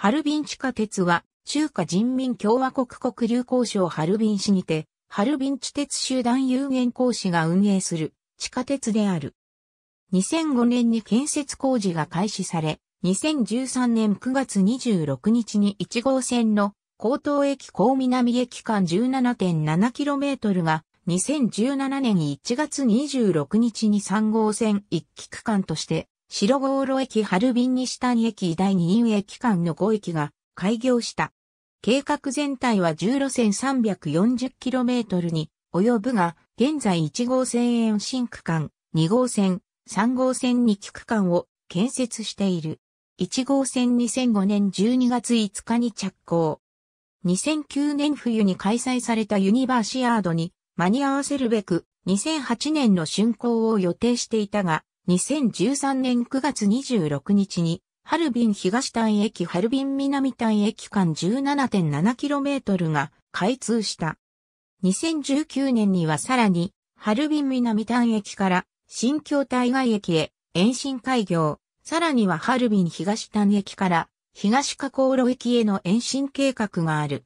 ハルビン地下鉄は、中華人民共和国国流交渉ハルビン市にて、ハルビン地鉄集団有限公司が運営する地下鉄である。2005年に建設工事が開始され、2013年9月26日に1号線の高等駅高南駅間 17.7km が2017年1月26日に3号線1期区間として白郷路駅ハルビン西谷駅第2院駅間の5駅が開業した。計画全体は10路線 340km に及ぶが、現在1号線延伸区間、2号線、3号線2期区間を建設している。1号線2005年12月5日に着工。2009年冬に開催されたユニバーシアードに間に合わせるべく2008年の竣工を予定していたが、2013年9月26日に、ハルビン東丹駅ハルビン南丹駅間 17.7km が開通した。2019年にはさらに、ハルビン南丹駅から新京対外駅へ延伸開業、さらにはハルビン東丹駅から東加工路駅への延伸計画がある。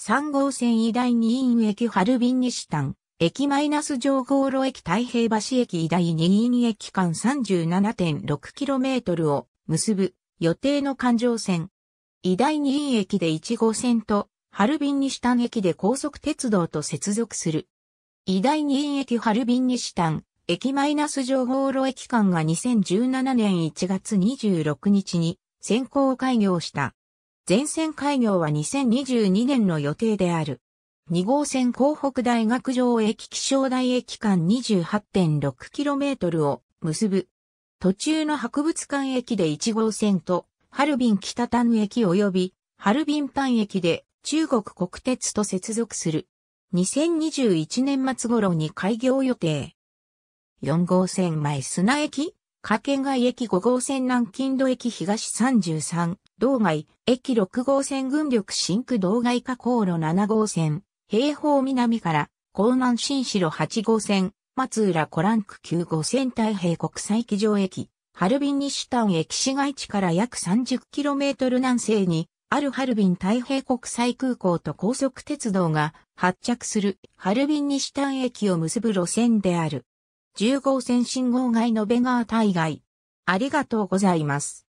3号線以に、2院駅ハルビン西丹。駅マイナス上報路駅太平橋駅大二院駅間 37.6km を結ぶ予定の環状線。伊大二院駅で1号線と、ハルビン西丹駅で高速鉄道と接続する。伊大二院駅ハルビン西丹、駅マイナス上報路駅間が2017年1月26日に先行開業した。全線開業は2022年の予定である。2号線港北大学城駅気象台駅間 28.6km を結ぶ。途中の博物館駅で1号線と、ハルビン北丹駅及び、ハルビンパン駅で中国国鉄と接続する。2021年末頃に開業予定。4号線前砂駅、加県外駅5号線南京道駅東33、道外、駅6号線軍力新区道外加航路7号線、平方南から、江南新城8号線、松浦コランク9号線太平国際機場駅、ハルビン西ン駅市街地から約 30km 南西に、あるハルビン太平国際空港と高速鉄道が発着するハルビン西ン駅を結ぶ路線である。10号線信号街のベガー大街。ありがとうございます。